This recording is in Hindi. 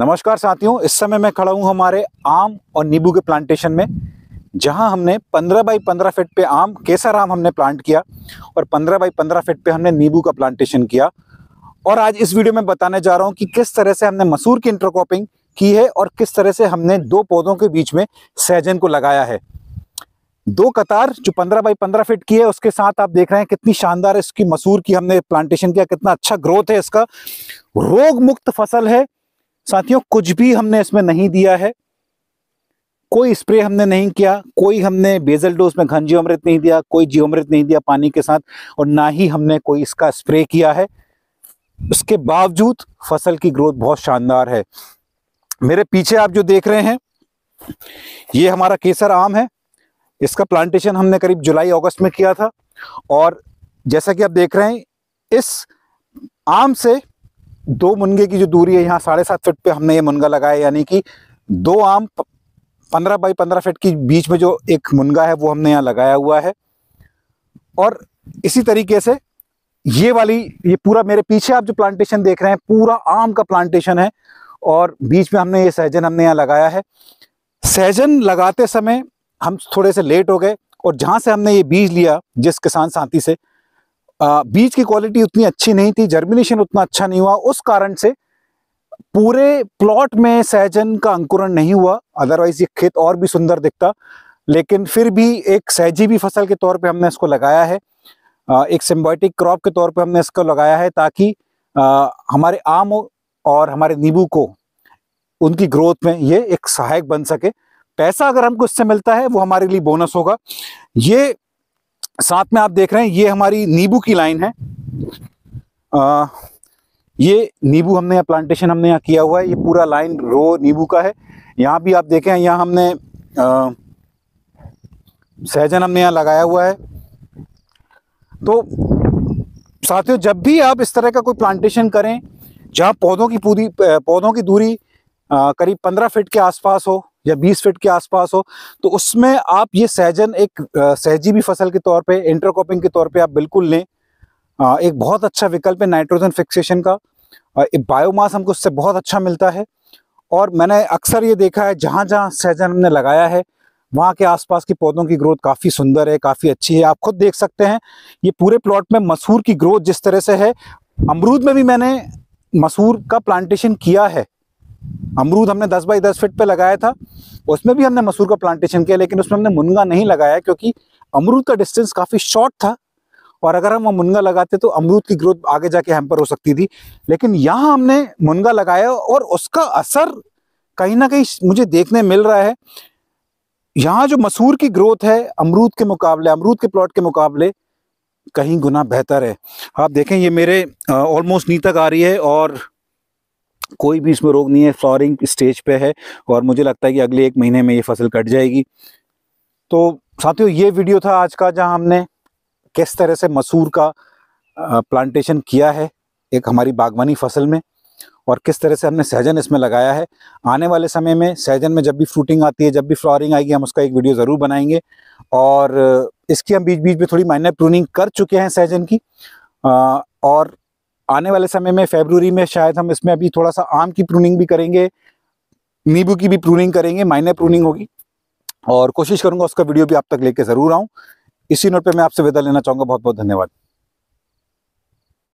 नमस्कार साथियों इस समय मैं खड़ा हूँ हमारे आम और नींबू के प्लांटेशन में जहाँ हमने 15 बाई 15 फीट पे आम केसर आम हमने प्लांट किया और 15 बाई 15 फीट पे हमने नींबू का प्लांटेशन किया और आज इस वीडियो में बताने जा रहा हूँ कि किस तरह से हमने मसूर की इंटरक्रॉपिंग की है और किस तरह से हमने दो पौधों के बीच में सहजन को लगाया है दो कतार जो 15 बाई 15 फीट की है उसके साथ आप देख रहे हैं कितनी शानदार इसकी मसूर की हमने प्लांटेशन किया कितना अच्छा ग्रोथ है इसका रोग मुक्त फसल है साथियों कुछ भी हमने इसमें नहीं दिया है कोई स्प्रे हमने नहीं किया कोई हमने बेजल डोज में घन जीवामृत नहीं दिया कोई जीवामृत नहीं दिया पानी के साथ और ना ही हमने कोई इसका स्प्रे किया है उसके बावजूद फसल की ग्रोथ बहुत शानदार है मेरे पीछे आप जो देख रहे हैं ये हमारा केसर आम है इसका प्लांटेशन हमने करीब जुलाई अगस्त में किया था और जैसा कि आप देख रहे हैं इस आम से दो मुनगे की जो दूरी है यहाँ साढ़े सात फिट पे हमने ये मुनगा लगाया यानी कि दो आम पंद्रह बाई पंद्रह फिट की बीच में जो एक मुनगा है वो हमने यहाँ लगाया हुआ है और इसी तरीके से ये वाली ये पूरा मेरे पीछे आप जो प्लांटेशन देख रहे हैं पूरा आम का प्लांटेशन है और बीच में हमने ये सहजन हमने यहाँ लगाया है सहजन लगाते समय हम थोड़े से लेट हो गए और जहाँ से हमने ये बीज लिया जिस किसान साथी से बीज की क्वालिटी उतनी अच्छी नहीं थी जर्मिनेशन उतना अच्छा नहीं हुआ उस कारण से पूरे प्लॉट में सहजन का अंकुरण नहीं हुआ अदरवाइज ये खेत और भी सुंदर दिखता लेकिन फिर भी एक सहजीवी फसल के तौर पे हमने इसको लगाया है एक सिम्बॉटिक क्रॉप के तौर पे हमने इसको लगाया है ताकि हमारे आम और हमारे नींबू को उनकी ग्रोथ में ये एक सहायक बन सके पैसा अगर हमको इससे मिलता है वो हमारे लिए बोनस होगा ये साथ में आप देख रहे हैं ये हमारी नींबू की लाइन है आ, ये नींबू हमने यहाँ प्लांटेशन हमने यहाँ किया हुआ है ये पूरा लाइन रो नींबू का है यहाँ भी आप देखें यहाँ हमने आ, सहजन हमने यहाँ लगाया हुआ है तो साथियों जब भी आप इस तरह का कोई प्लांटेशन करें जहाँ पौधों की पूरी पौधों की दूरी करीब पंद्रह फीट के आसपास हो या 20 फीट के आसपास हो तो उसमें आप ये सहजन एक सहजी भी फसल के तौर पे इंटरक्रॉपिंग के तौर पे आप बिल्कुल लें एक बहुत अच्छा विकल्प है नाइट्रोजन फिक्सेशन का बायोमास हमको उससे बहुत अच्छा मिलता है और मैंने अक्सर ये देखा है जहाँ जहाँ सहजन हमने लगाया है वहाँ के आसपास की पौधों की ग्रोथ काफ़ी सुंदर है काफ़ी अच्छी है आप खुद देख सकते हैं ये पूरे प्लॉट में मसूर की ग्रोथ जिस तरह से है अमरूद में भी मैंने मसूर का प्लांटेशन किया है अमरूद हमने 10 बाई 10 फीट पे लगाया था उसमें भी हमने मसूर का प्लांटेशन किया लेकिन उसमें हमने मुनगा नहीं लगाया क्योंकि अमरूद का डिस्टेंस काफ़ी शॉर्ट था और अगर हम वो मुनगा लगाते तो अमरूद की ग्रोथ आगे जाके हेम्पर हो सकती थी लेकिन यहाँ हमने मुनगा लगाया और उसका असर कहीं ना कहीं मुझे देखने मिल रहा है यहाँ जो मसूर की ग्रोथ है अमरूद के मुकाबले अमरूद के प्लॉट के मुकाबले कहीं गुना बेहतर है आप देखें ये मेरे ऑलमोस्ट नीतक आ रही है और कोई भी इसमें रोग नहीं है फ्लॉरिंग स्टेज पे है और मुझे लगता है कि अगले एक महीने में ये फसल कट जाएगी तो साथियों ये वीडियो था आज का जहां हमने किस तरह से मसूर का प्लांटेशन किया है एक हमारी बागवानी फसल में और किस तरह से हमने सहजन इसमें लगाया है आने वाले समय में सहजन में जब भी फ्रूटिंग आती है जब भी फ्लॉरिंग आएगी हम उसका एक वीडियो ज़रूर बनाएंगे और इसकी हम बीच बीच में थोड़ी माइनर प्रूनिंग कर चुके हैं सहजन की और आने वाले समय में फेबररी में शायद हम इसमें अभी थोड़ा सा आम की प्रूनिंग भी करेंगे नींबू की भी प्रूनिंग करेंगे माइनर प्रूनिंग होगी और कोशिश करूंगा उसका वीडियो भी आप तक लेके ज़रूर आऊँ इसी नोट पे मैं आपसे विदा लेना चाहूँगा बहुत बहुत धन्यवाद